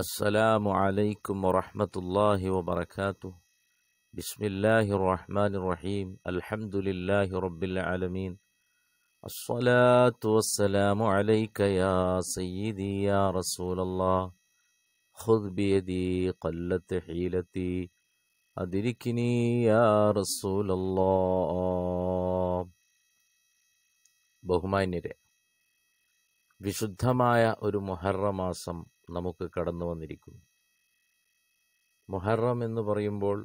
السلام عليكم ورحمة الله وبركاته بسم الله الرحمن الرحيم الحمد لله رب العالمين الصلاة والسلام عليك يا سيدي يا رسول الله خذ بيدي قلت حيلتي أدركني يا رسول الله بهما ബഹുമാന്യരെ വിശുദ്ധമായ ഒരു മുഹറമാസം നമുക്ക് കടന്നു വന്നിരിക്കുന്നു മൊഹറം എന്ന് പറയുമ്പോൾ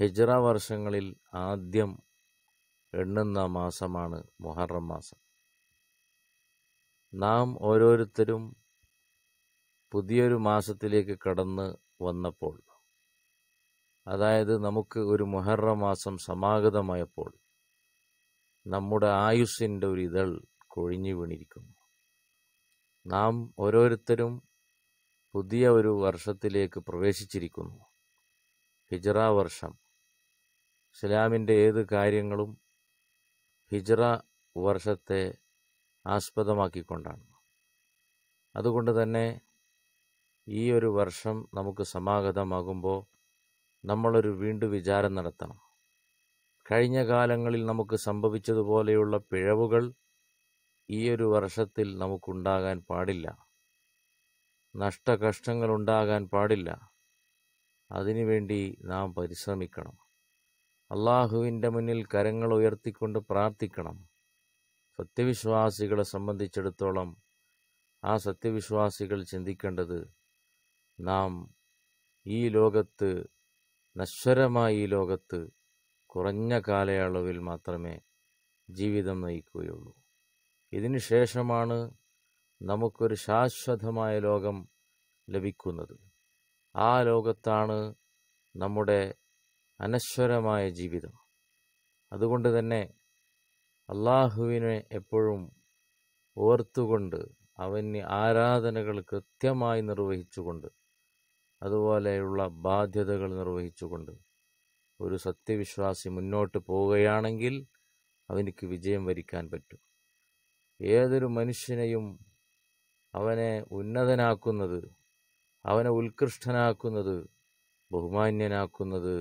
ഹിജ്റ വർഷങ്ങളിൽ ആദ്യം എണ്ണുന്ന മാസമാണ് മുഹറം മാസം നാം ഓരോരുത്തരും പുതിയൊരു മാസത്തിലേക്ക് കടന്ന് വന്നപ്പോൾ അതായത് നമുക്ക് ഒരു മുഹറം മാസം സമാഗതമായപ്പോൾ നമ്മുടെ ആയുസ്സിൻ്റെ ഒരു ഇതൾ കൊഴിഞ്ഞു വീണിരിക്കുന്നു നാം ഓരോരുത്തരും പുതിയ ഒരു വർഷത്തിലേക്ക് പ്രവേശിച്ചിരിക്കുന്നു ഹിജറ വർഷം ഇസ്ലാമിൻ്റെ ഏത് കാര്യങ്ങളും ഹിജറ വർഷത്തെ ആസ്പദമാക്കിക്കൊണ്ടാണ് അതുകൊണ്ട് തന്നെ ഈ ഒരു വർഷം നമുക്ക് സമാഗതമാകുമ്പോൾ നമ്മളൊരു വീണ്ടും വിചാരം നടത്തണം കഴിഞ്ഞ കാലങ്ങളിൽ നമുക്ക് സംഭവിച്ചതുപോലെയുള്ള പിഴവുകൾ ഈ ഒരു വർഷത്തിൽ നമുക്കുണ്ടാകാൻ പാടില്ല നഷ്ടകഷ്ടങ്ങൾ ഉണ്ടാകാൻ പാടില്ല അതിനുവേണ്ടി നാം പരിശ്രമിക്കണം അള്ളാഹുവിൻ്റെ മുന്നിൽ കരങ്ങൾ ഉയർത്തിക്കൊണ്ട് പ്രാർത്ഥിക്കണം സത്യവിശ്വാസികളെ സംബന്ധിച്ചിടത്തോളം ആ സത്യവിശ്വാസികൾ ചിന്തിക്കേണ്ടത് നാം ഈ ലോകത്ത് നശ്വരമായ ഈ ലോകത്ത് കുറഞ്ഞ കാലയളവിൽ മാത്രമേ ജീവിതം നയിക്കുകയുള്ളൂ ഇതിനു ശേഷമാണ് നമുക്കൊരു ശാശ്വതമായ ലോകം ലഭിക്കുന്നത് ആ ലോകത്താണ് നമ്മുടെ അനശ്വരമായ ജീവിതം അതുകൊണ്ട് തന്നെ അള്ളാഹുവിനെ എപ്പോഴും ഓർത്തുകൊണ്ട് അവന് ആരാധനകൾ കൃത്യമായി നിർവഹിച്ചുകൊണ്ട് അതുപോലെയുള്ള ബാധ്യതകൾ നിർവഹിച്ചുകൊണ്ട് ഒരു സത്യവിശ്വാസി മുന്നോട്ട് പോവുകയാണെങ്കിൽ അവനിക്ക് വിജയം വരിക്കാൻ പറ്റും ഏതൊരു മനുഷ്യനെയും അവനെ ഉന്നതനാക്കുന്നത് അവനെ ഉത്കൃഷ്ടനാക്കുന്നത് ബഹുമാന്യനാക്കുന്നത്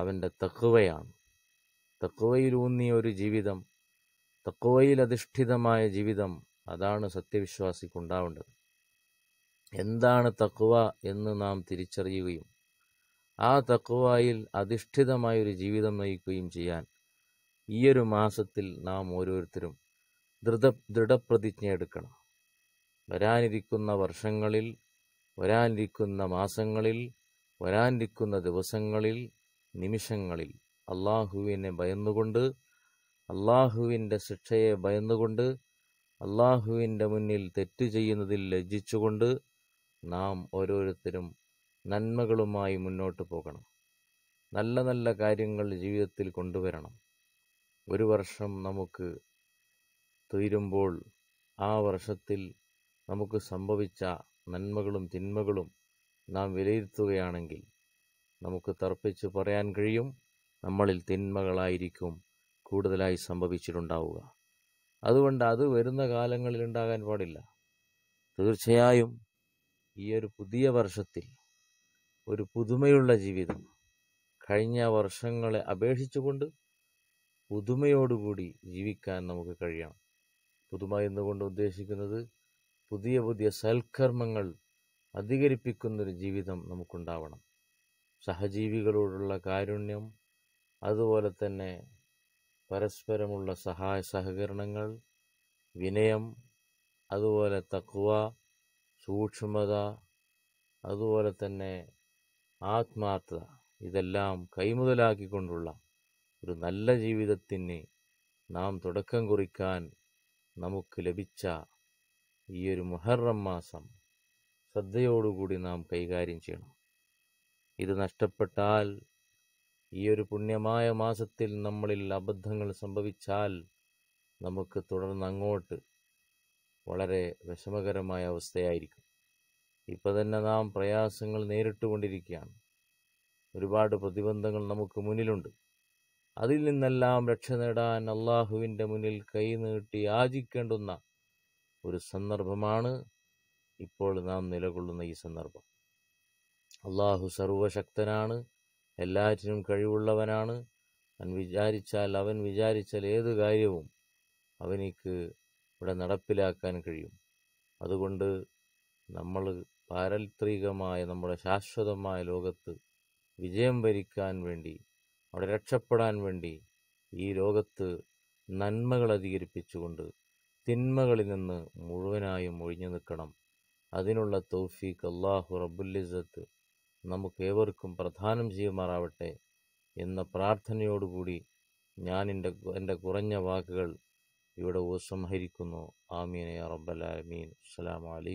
അവൻ്റെ തക്കുവയാണ് തക്കുവയിലൂന്നിയ ഒരു ജീവിതം തക്കുവയിലധിഷ്ഠിതമായ ജീവിതം അതാണ് സത്യവിശ്വാസിക്കുണ്ടാവേണ്ടത് എന്താണ് തക്കുവ എന്ന് നാം തിരിച്ചറിയുകയും ആ തക്കുവയിൽ അധിഷ്ഠിതമായൊരു ജീവിതം നയിക്കുകയും ചെയ്യാൻ ഈയൊരു മാസത്തിൽ നാം ഓരോരുത്തരും ദൃഢ ദൃഢപ്രതിജ്ഞ എടുക്കണം വരാനിരിക്കുന്ന വർഷങ്ങളിൽ വരാനിരിക്കുന്ന മാസങ്ങളിൽ വരാനിരിക്കുന്ന ദിവസങ്ങളിൽ നിമിഷങ്ങളിൽ അള്ളാഹുവിനെ ഭയന്നുകൊണ്ട് അള്ളാഹുവിൻ്റെ ശിക്ഷയെ ഭയന്നുകൊണ്ട് അള്ളാഹുവിൻ്റെ മുന്നിൽ തെറ്റ് ചെയ്യുന്നതിൽ ലജ്ജിച്ചുകൊണ്ട് നാം ഓരോരുത്തരും നന്മകളുമായി മുന്നോട്ട് പോകണം നല്ല നല്ല കാര്യങ്ങൾ ജീവിതത്തിൽ കൊണ്ടുവരണം ഒരു വർഷം നമുക്ക് തീരുമ്പോൾ ആ വർഷത്തിൽ നമുക്ക് സംഭവിച്ച നന്മകളും തിന്മകളും നാം വിലയിരുത്തുകയാണെങ്കിൽ നമുക്ക് തർപ്പിച്ച് പറയാൻ കഴിയും നമ്മളിൽ തിന്മകളായിരിക്കും കൂടുതലായി സംഭവിച്ചിട്ടുണ്ടാവുക അതുകൊണ്ട് അത് വരുന്ന കാലങ്ങളിൽ ഉണ്ടാകാൻ പാടില്ല തീർച്ചയായും ഈ ഒരു പുതിയ വർഷത്തിൽ ഒരു പുതുമയുള്ള ജീവിതം കഴിഞ്ഞ വർഷങ്ങളെ അപേക്ഷിച്ചുകൊണ്ട് പുതുമയോടുകൂടി ജീവിക്കാൻ നമുക്ക് കഴിയണം പുതുമ എന്നുകൊണ്ട് ഉദ്ദേശിക്കുന്നത് പുതിയ പുതിയ സൽക്കർമ്മങ്ങൾ അധികരിപ്പിക്കുന്നൊരു ജീവിതം നമുക്കുണ്ടാവണം സഹജീവികളോടുള്ള കാരുണ്യം അതുപോലെ തന്നെ പരസ്പരമുള്ള സഹായ സഹകരണങ്ങൾ വിനയം അതുപോലെ തക്വ സൂക്ഷ്മത അതുപോലെ തന്നെ ആത്മാർത്ഥത ഇതെല്ലാം കൈമുതലാക്കിക്കൊണ്ടുള്ള ഒരു നല്ല ജീവിതത്തിന് നാം തുടക്കം കുറിക്കാൻ നമുക്ക് ലഭിച്ച ഈ ഒരു മുഹറം മാസം ശ്രദ്ധയോടുകൂടി നാം കൈകാര്യം ചെയ്യണം ഇത് നഷ്ടപ്പെട്ടാൽ ഈ ഒരു പുണ്യമായ മാസത്തിൽ നമ്മളിൽ അബദ്ധങ്ങൾ സംഭവിച്ചാൽ നമുക്ക് തുടർന്ന് അങ്ങോട്ട് വളരെ വിഷമകരമായ അവസ്ഥയായിരിക്കും ഇപ്പോൾ തന്നെ നാം പ്രയാസങ്ങൾ നേരിട്ടുകൊണ്ടിരിക്കുകയാണ് ഒരുപാട് പ്രതിബന്ധങ്ങൾ നമുക്ക് മുന്നിലുണ്ട് അതിൽ നിന്നെല്ലാം രക്ഷ നേടാൻ അള്ളാഹുവിൻ്റെ മുന്നിൽ കൈനീട്ടി യാചിക്കേണ്ടുന്ന ഒരു സന്ദർഭമാണ് ഇപ്പോൾ നാം നിലകൊള്ളുന്ന ഈ സന്ദർഭം അള്ളാഹു സർവശക്തനാണ് എല്ലാറ്റിനും കഴിവുള്ളവനാണ് അവൻ വിചാരിച്ചാൽ അവൻ വിചാരിച്ചാൽ ഏത് കാര്യവും അവനിക്ക് ഇവിടെ നടപ്പിലാക്കാൻ കഴിയും അതുകൊണ്ട് നമ്മൾ പാരത്രികമായ നമ്മുടെ ശാശ്വതമായ ലോകത്ത് വിജയം ഭരിക്കാൻ വേണ്ടി അവിടെ രക്ഷപ്പെടാൻ വേണ്ടി ഈ ലോകത്ത് നന്മകൾ അധികരിപ്പിച്ചുകൊണ്ട് തിന്മകളിൽ നിന്ന് മുഴുവനായും ഒഴിഞ്ഞു നിൽക്കണം അതിനുള്ള തൗഫീഖ് അള്ളാഹു റബുല്ലിസത്ത് നമുക്ക് ഏവർക്കും പ്രധാനം ചെയ്യുമാറാവട്ടെ എന്ന പ്രാർത്ഥനയോടുകൂടി ഞാൻ എൻ്റെ എൻ്റെ കുറഞ്ഞ വാക്കുകൾ ഇവിടെ ഉപസംഹരിക്കുന്നു ആമീൻ യാ റബ്ബലാമീൻ അസ്സലാമലൈക്കും